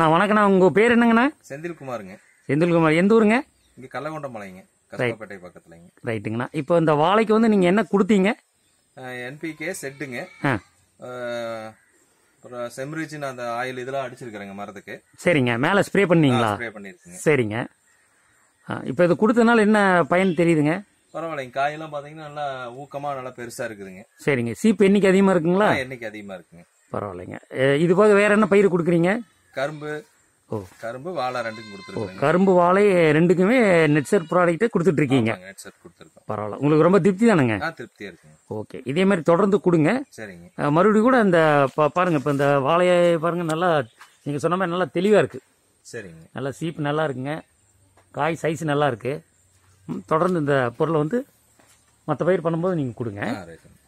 நான் வணக்கண்ணா உங்க பேர் என்னங்கண்ணா செந்தில்குமாருங்க செந்தில்குமார் எந்த ஊருங்க இங்க கள்ளகொண்டம் மலைங்க கஸ்தப்பேட்டை பக்கத்துலங்க ரைட்டுங்கண்ணா இப்போ இந்த வாழைக்கு வந்து நீங்க என்ன கொடுத்தீங்க என்பிகே செட்டுங்க அப்புறம் செம்ரிஜின் அந்த ஆயில் இதெல்லாம் அடிச்சிருக்கிறேங்க மரத்துக்கு சரிங்க மேல ஸ்ப்ரே பண்ணீங்களா ஸ்ப்ரே பண்ணிருக்கீங்க சரிங்க இப்போ இது கொடுத்ததுனால என்ன பயன் தெரியுதுங்க பரவாயில்லைங்க காயெல்லாம் பாத்தீங்கன்னா நல்லா ஊக்கமா நல்லா பெருசா இருக்குதுங்க சரிங்க சீப்பு என்றைக்கு அதிகமா இருக்குங்களா எண்ணிக்கை அதிகமா இருக்குங்க பரவாயில்லைங்க இது போக வேற என்ன பயிர் கொடுக்குறீங்க கரும்பு கரும்பு வாழை ரெண்டுக்கும் கொடுத்துருக்கோம் கரும்பு வாழை ரெண்டுக்குமே நெட்செட் ப்ராடக்ட்டே கொடுத்துட்டு இருக்கீங்க பரவாயில்ல உங்களுக்கு ரொம்ப திருப்தி தானுங்க திருப்தியா ஓகே இதே மாதிரி தொடர்ந்து கொடுங்க சரிங்க மறுபடியும் கூட இந்த பாருங்க இப்போ இந்த வாழையை பாருங்க நல்லா நீங்க சொன்ன மாதிரி நல்லா தெளிவா இருக்கு சரிங்க நல்லா சீப்பு நல்லா இருக்குங்க காய் சைஸ் நல்லா இருக்கு தொடர்ந்து இந்த பொருளை வந்து மற்ற பயிர் பண்ணும்போது நீங்கள் கொடுங்க